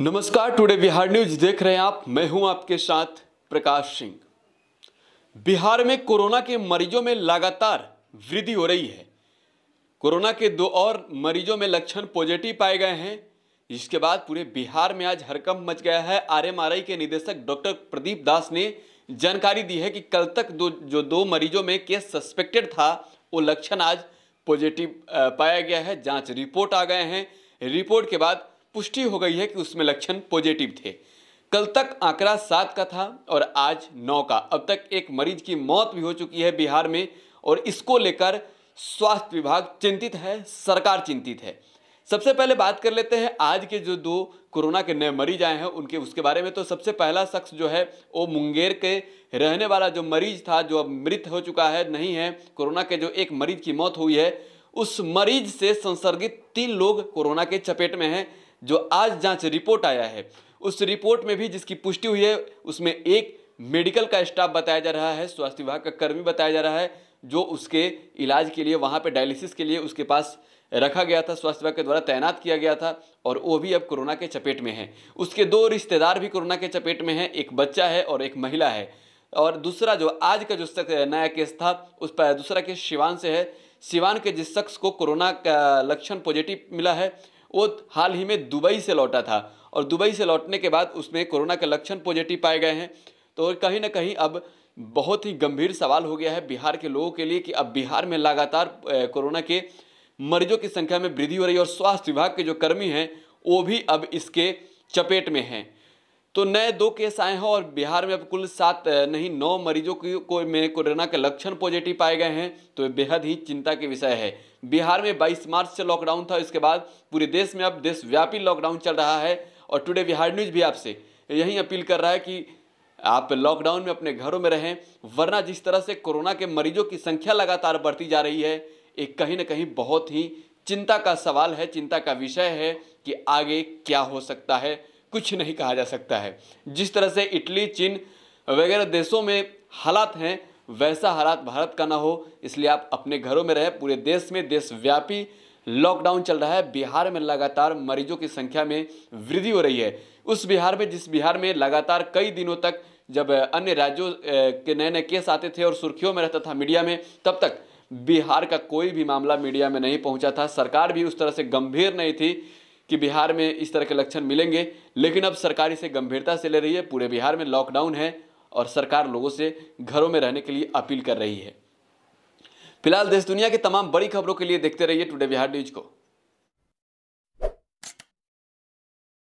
नमस्कार today Bihar news देख रहे हैं आप मैं हूं आपके साथ प्रकाश सिंह बिहार में कोरोना के मरीजों में लगातार वृद्धि हो रही है कोरोना के दो और मरीजों में लक्षण पॉजिटिव पाए गए हैं जिसके बाद पूरे बिहार में आज हरकम मच गया है आरएमआरआई के निदेशक डॉक्टर प्रदीप दास ने जानकारी दी है कि कल तक दो जो दो मरीजों में केस सस्पेक्टेड था वो लक्षण आज पॉजिटिव पाया गया है जांच रिपोर्ट आ गए हैं रिपोर्ट के बाद पुष्टि हो गई है कि उसमें लक्षण पॉजिटिव थे कल तक आंकड़ा सात का था और आज नौ का अब तक एक मरीज की मौत भी हो चुकी है बिहार में और इसको लेकर स्वास्थ्य विभाग चिंतित है सरकार चिंतित है सबसे पहले बात कर लेते हैं आज के जो दो कोरोना के नए मरीज आए हैं उनके उसके बारे में तो सबसे पहला शख्स जो है वो मुंगेर के रहने वाला जो मरीज था जो अब मृत हो चुका है नहीं है कोरोना के जो एक मरीज की मौत हुई है उस मरीज से संसर्गित तीन लोग कोरोना के चपेट में हैं जो आज जांच रिपोर्ट आया है उस रिपोर्ट में भी जिसकी पुष्टि हुई है उसमें एक मेडिकल का स्टाफ बताया जा रहा है स्वास्थ्य विभाग का कर्मी बताया जा रहा है जो उसके इलाज के लिए वहाँ पर डायलिसिस के लिए उसके पास रखा गया था स्वास्थ्य विभाग के द्वारा तैनात किया गया था और वो भी अब कोरोना के चपेट में है उसके दो रिश्तेदार भी कोरोना के चपेट में हैं एक बच्चा है और एक महिला है और दूसरा जो आज का जो नया केस था उस पर दूसरा केस शिवान से है सिवान के जिस शख्स को कोरोना का लक्षण पॉजिटिव मिला है वो हाल ही में दुबई से लौटा था और दुबई से लौटने के बाद उसमें कोरोना के लक्षण पॉजिटिव पाए गए हैं तो कहीं ना कहीं अब बहुत ही गंभीर सवाल हो गया है बिहार के लोगों के लिए कि अब बिहार में लगातार कोरोना के मरीजों की संख्या में वृद्धि हो रही है और स्वास्थ्य विभाग के जो कर्मी हैं वो भी अब इसके चपेट में हैं तो नए दो केस आए हैं और बिहार में अब कुल सात नहीं नौ मरीजों की को में कोरोना के लक्षण पॉजिटिव पाए गए हैं तो बेहद ही चिंता के विषय है बिहार में 22 मार्च से लॉकडाउन था इसके बाद पूरे देश में अब देशव्यापी लॉकडाउन चल रहा है और टुडे बिहार न्यूज भी आपसे यही अपील कर रहा है कि आप लॉकडाउन में अपने घरों में रहें वरना जिस तरह से कोरोना के मरीजों की संख्या लगातार बढ़ती जा रही है एक कहीं ना कहीं बहुत ही चिंता का सवाल है चिंता का विषय है कि आगे क्या हो सकता है कुछ नहीं कहा जा सकता है जिस तरह से इटली चीन वगैरह देशों में हालात हैं वैसा हालात भारत का ना हो इसलिए आप अपने घरों में रहें पूरे देश में देशव्यापी लॉकडाउन चल रहा है बिहार में लगातार मरीजों की संख्या में वृद्धि हो रही है उस बिहार में जिस बिहार में लगातार कई दिनों तक जब अन्य राज्यों के नए नए केस आते थे और सुर्खियों में रहता था मीडिया में तब तक बिहार का कोई भी मामला मीडिया में नहीं पहुंचा था सरकार भी उस तरह से गंभीर नहीं थी कि बिहार में इस तरह के लक्षण मिलेंगे लेकिन अब सरकार इसे गंभीरता से ले रही है पूरे बिहार में लॉकडाउन है और सरकार लोगों से घरों में रहने के लिए अपील कर रही है फिलहाल देश दुनिया की तमाम बड़ी खबरों के लिए देखते रहिए टुडे बिहार न्यूज को